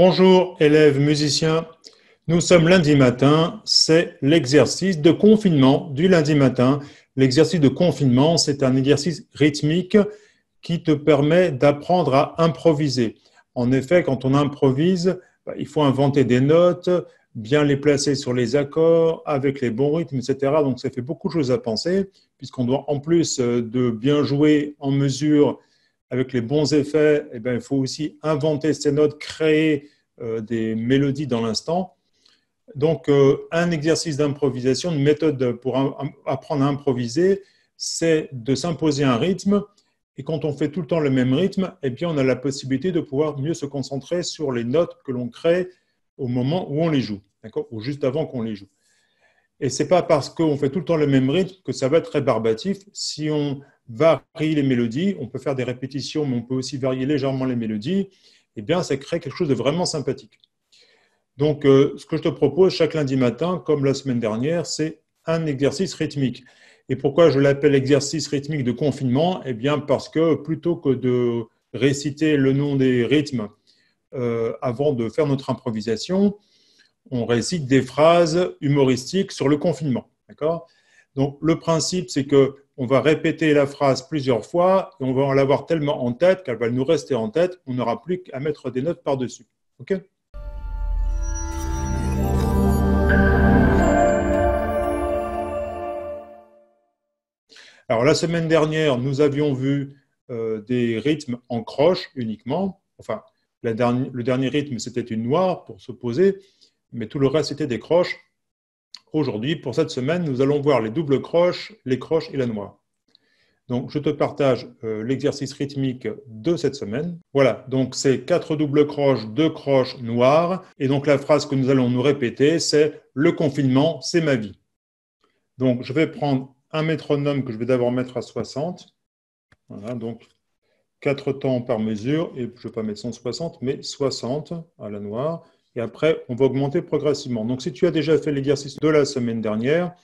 Bonjour élèves musiciens, nous sommes lundi matin, c'est l'exercice de confinement du lundi matin. L'exercice de confinement, c'est un exercice rythmique qui te permet d'apprendre à improviser. En effet, quand on improvise, bah, il faut inventer des notes, bien les placer sur les accords, avec les bons rythmes, etc. Donc ça fait beaucoup de choses à penser, puisqu'on doit en plus euh, de bien jouer en mesure avec les bons effets, eh bien, il faut aussi inventer ces notes, créer euh, des mélodies dans l'instant. Donc, euh, un exercice d'improvisation, une méthode pour apprendre à improviser, c'est de s'imposer un rythme. Et quand on fait tout le temps le même rythme, eh bien, on a la possibilité de pouvoir mieux se concentrer sur les notes que l'on crée au moment où on les joue, ou juste avant qu'on les joue. Et ce n'est pas parce qu'on fait tout le temps le même rythme que ça va être barbatif. Si on varie les mélodies, on peut faire des répétitions, mais on peut aussi varier légèrement les mélodies, et eh bien, ça crée quelque chose de vraiment sympathique. Donc, euh, ce que je te propose chaque lundi matin, comme la semaine dernière, c'est un exercice rythmique. Et pourquoi je l'appelle exercice rythmique de confinement Eh bien, parce que plutôt que de réciter le nom des rythmes euh, avant de faire notre improvisation, on récite des phrases humoristiques sur le confinement. Donc, le principe, c'est que on va répéter la phrase plusieurs fois et on va en l'avoir tellement en tête qu'elle va nous rester en tête, on n'aura plus qu'à mettre des notes par-dessus. OK Alors la semaine dernière, nous avions vu euh, des rythmes en croche uniquement. Enfin, le dernier rythme, c'était une noire pour se poser, mais tout le reste, c'était des croches. Aujourd'hui, pour cette semaine, nous allons voir les doubles croches, les croches et la noire. Donc, je te partage euh, l'exercice rythmique de cette semaine. Voilà, donc c'est quatre doubles croches, deux croches noires. Et donc, la phrase que nous allons nous répéter, c'est Le confinement, c'est ma vie. Donc, je vais prendre un métronome que je vais d'abord mettre à 60. Voilà, donc quatre temps par mesure. Et je ne vais pas mettre 160, mais 60 à la noire. Et après, on va augmenter progressivement. Donc, si tu as déjà fait l'exercice de la semaine dernière,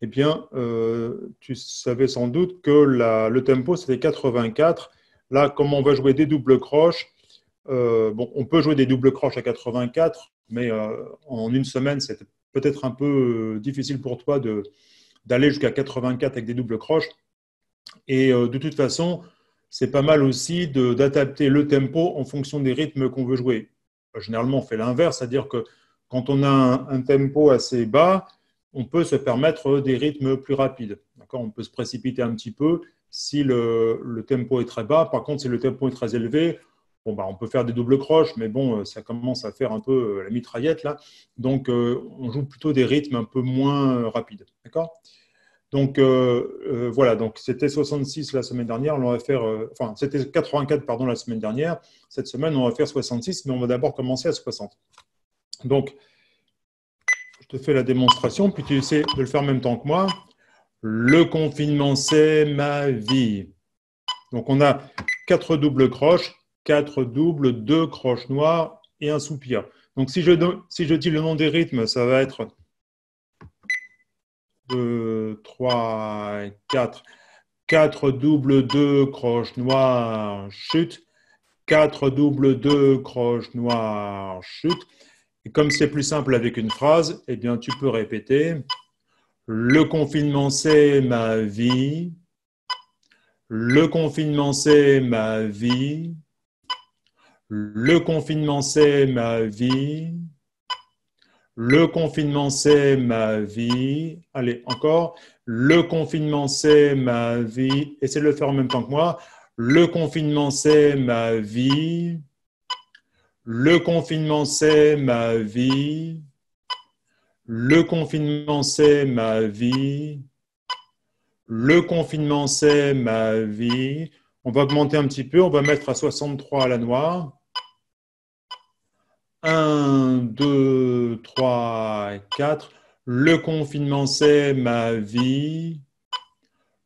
eh bien, euh, tu savais sans doute que le tempo, c'était 84. Là, comment on va jouer des doubles croches, euh, bon, on peut jouer des doubles croches à 84, mais euh, en une semaine, c'est peut-être un peu difficile pour toi d'aller jusqu'à 84 avec des doubles croches. Et de toute façon, c'est pas mal aussi d'adapter le tempo en fonction des rythmes qu'on veut jouer généralement, on fait l'inverse, c'est-à-dire que quand on a un, tempo assez bas, on peut se permettre des rythmes plus rapides. On peut se précipiter un petit peu si le, tempo est très bas. Par contre, si le tempo est très élevé, bah, on peut faire des doubles croches, mais bon, euh, ça commence à faire un peu euh, la mitraillette là. Donc, euh, on joue plutôt des rythmes un peu moins rapides. D'accord donc euh, euh, voilà, donc c'était 66 la semaine dernière, on va faire, euh, enfin c'était 84 pardon la semaine dernière. Cette semaine on va faire 66, mais on va d'abord commencer à 60. Donc je te fais la démonstration, puis tu essaies de le faire en même temps que moi. Le confinement c'est ma vie. Donc on a quatre doubles croches, quatre doubles, deux croches noires et un soupir. Donc si je dis le nom des rythmes, ça va être 2, 3, 4. 4 double 2 croche noire chute. 4 double 2 croche noire chute. Et comme c'est plus simple avec une phrase, eh bien tu peux répéter le confinement c'est ma vie. Le confinement c'est ma vie. Le confinement c'est ma vie. Le confinement, c'est ma vie. Allez, encore. Le confinement, c'est ma vie. Essayez de le faire en même temps que moi. Le confinement, c'est ma vie. Le confinement, c'est ma vie. Le confinement, c'est ma vie. Le confinement, c'est ma vie. On va augmenter un petit peu. On va mettre à 63 à la noire. 1, 2, 3, 4. Le confinement, c'est ma vie.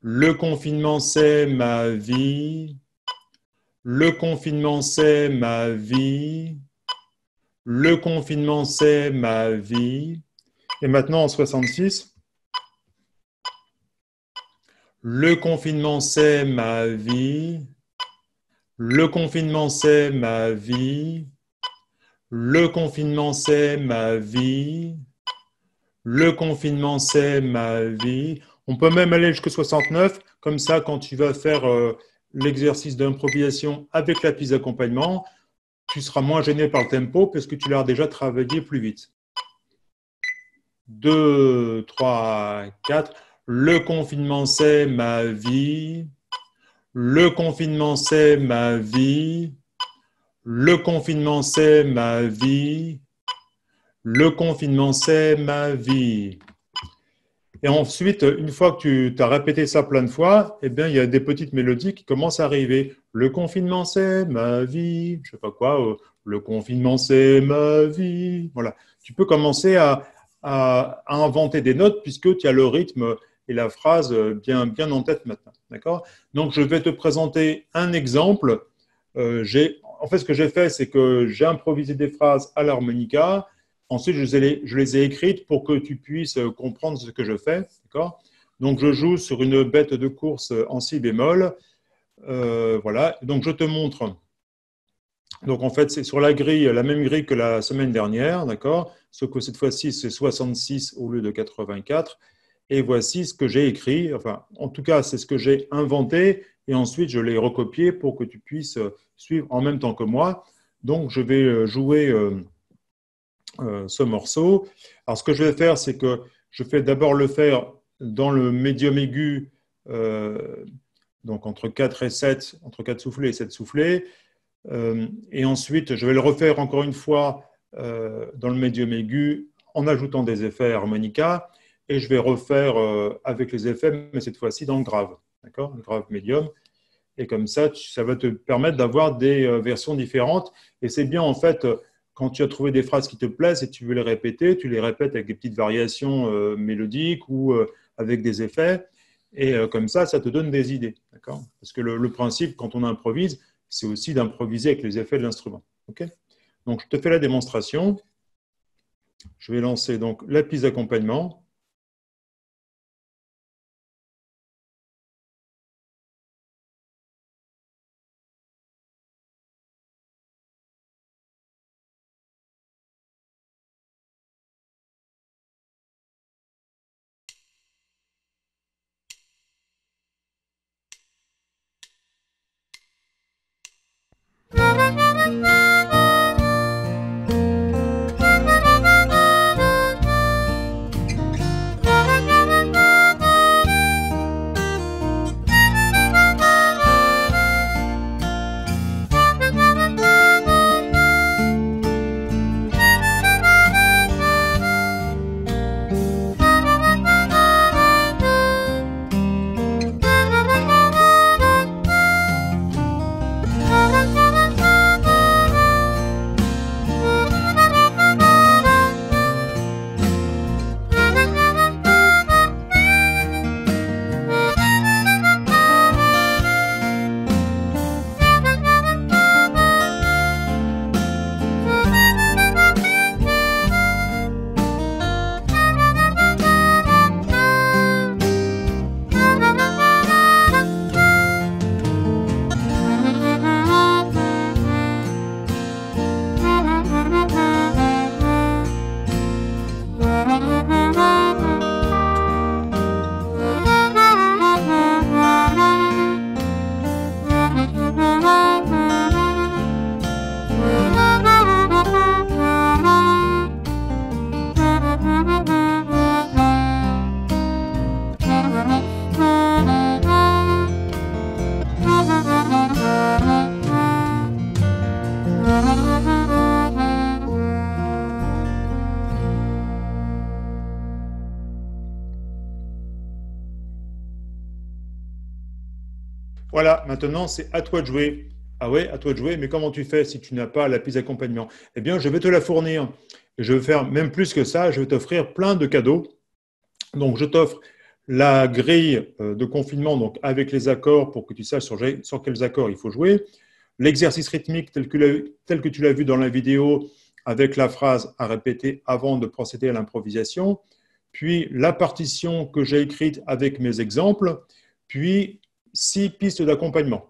Le confinement, c'est ma vie. Le confinement, c'est ma vie. Le confinement, c'est ma vie. Et maintenant, en 66. Le confinement, c'est ma vie. Le confinement, c'est ma vie. Le confinement, c'est ma vie. Le confinement, c'est ma vie. On peut même aller jusqu'à 69. Comme ça, quand tu vas faire euh, l'exercice d'improvisation avec la piste d'accompagnement, tu seras moins gêné par le tempo parce que tu l'as déjà travaillé plus vite. 2, 3, 4. Le confinement, c'est ma vie. Le confinement, c'est ma vie. Le confinement, c'est ma vie. Le confinement, c'est ma vie. Et ensuite, une fois que tu as répété ça plein de fois, eh bien, il y a des petites mélodies qui commencent à arriver. Le confinement, c'est ma vie. Je ne sais pas quoi. Euh, le confinement, c'est ma vie. Voilà. Tu peux commencer à, inventer des notes puisque tu as le rythme et la phrase bien, bien en tête maintenant. Donc, je vais te présenter un exemple euh, en fait, ce que j'ai fait, c'est que j'ai improvisé des phrases à l'harmonica. Ensuite, je les, ai, écrites pour que tu puisses euh, comprendre ce que je fais. Donc, je joue sur une bête de course euh, en si bémol. voilà. Donc, je te montre. Donc, en fait, c'est sur la grille, la même grille que la semaine dernière. D'accord Sauf que cette fois-ci, c'est 66 au lieu de 84 et voici ce que j'ai écrit. Enfin, en tout cas, c'est ce que j'ai inventé et ensuite je l'ai recopié pour que tu puisses euh, suivre en même temps que moi. Donc je vais euh, jouer euh, ce morceau. Alors ce que je vais faire, c'est que je fais d'abord le faire dans le médium aigu, donc entre 4 et 7, entre 4 soufflets et 7 soufflets. et ensuite, je vais le refaire encore une fois dans le médium aigu en ajoutant des effets harmonica. Et je vais refaire avec les effets, mais cette fois-ci dans le grave d'accord Grave, médium. Et comme ça, ça va te permettre d'avoir des euh, versions différentes. Et c'est bien, en fait, euh, quand tu as trouvé des phrases qui te plaisent et tu veux les répéter, tu les répètes avec des petites variations euh, mélodiques ou avec des effets. Et comme ça, ça te donne des idées. D'accord Parce que le, principe, quand on improvise, c'est aussi d'improviser avec les effets de l'instrument. OK donc, je te fais la démonstration. Je vais lancer donc la piste d'accompagnement. Voilà, maintenant c'est à toi de jouer. Ah ouais, à toi de jouer, mais comment tu fais si tu n'as pas la piste d'accompagnement Eh bien, je vais te la fournir. Je vais faire même plus que ça, je vais t'offrir plein de cadeaux. Donc, je t'offre la grille euh, de confinement donc avec les accords pour que tu saches sur, quels accords il faut jouer. L'exercice rythmique tel que, tel que tu l'as vu dans la vidéo avec la phrase à répéter avant de procéder à l'improvisation. Puis la partition que j'ai écrite avec mes exemples. Puis six pistes d'accompagnement.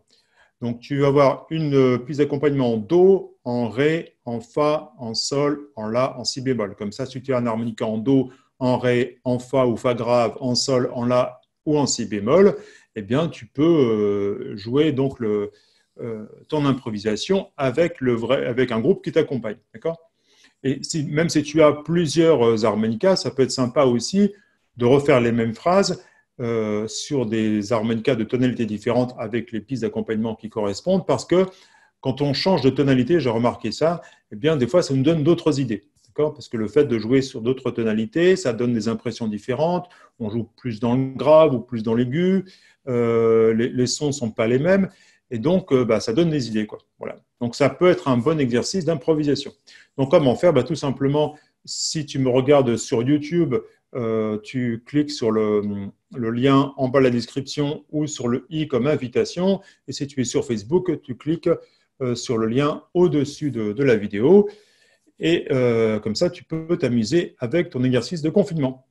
Donc, tu vas avoir une euh, piste d'accompagnement en Do, en Ré, en Fa, en Sol, en La, en Si bémol. Comme ça, si tu as un harmonica en Do, en Ré, en Fa ou Fa grave, en Sol, en La ou en Si bémol, eh bien, tu peux euh, jouer donc euh, ton improvisation avec, avec un groupe qui t'accompagne. D'accord Et même si tu as plusieurs harmonicas, ça peut être sympa aussi de refaire les mêmes phrases euh, sur des harmonicas de tonalités différentes avec les pistes d'accompagnement qui correspondent, parce que quand on change de tonalité, j'ai remarqué ça, eh bien, des fois, ça nous donne d'autres idées. Parce que le fait de jouer sur d'autres tonalités, ça donne des impressions différentes. On joue plus dans le grave ou plus dans l'aigu. Euh, les, sons ne sont pas les mêmes. Et donc, euh, bah, ça donne des idées. Voilà. Donc, ça peut être un bon exercice d'improvisation. Donc, comment faire bah, Tout simplement, si tu me regardes sur YouTube, tu cliques sur le, le lien en bas de la description ou sur le i comme invitation. Et si tu es sur Facebook, tu cliques euh, sur le lien au-dessus de, la vidéo. Et euh, comme ça, tu peux t'amuser avec ton exercice de confinement.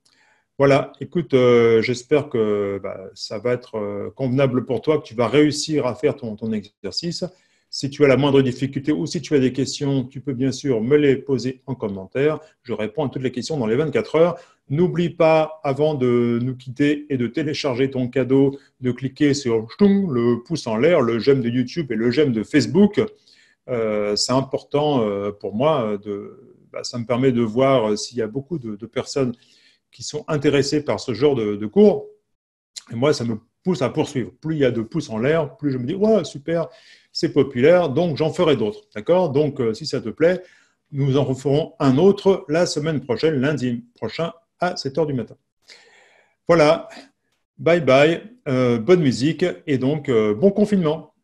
Voilà, écoute, euh, j'espère que bah, ça va être convenable pour toi, que tu vas réussir à faire ton exercice. Si tu as la moindre difficulté ou si tu as des questions, tu peux bien sûr me les poser en commentaire. Je réponds à toutes les questions dans les 24 heures. N'oublie pas, avant de nous quitter et de télécharger ton cadeau, de cliquer sur le pouce en l'air, le j'aime de YouTube et le j'aime de Facebook. Euh, c'est important euh, pour moi. Bah, ça me permet de voir euh, s'il y a beaucoup de, personnes qui sont intéressées par ce genre de, de cours. Et moi, ça me pousse à poursuivre. Plus il y a de pouces en l'air, plus je me dis, ouais, super, c'est populaire, donc j'en ferai d'autres. D'accord Donc, euh, si ça te plaît, nous en referons un autre la semaine prochaine, lundi prochain, à 7h du matin. Voilà, bye bye, euh, bonne musique et donc euh, bon confinement.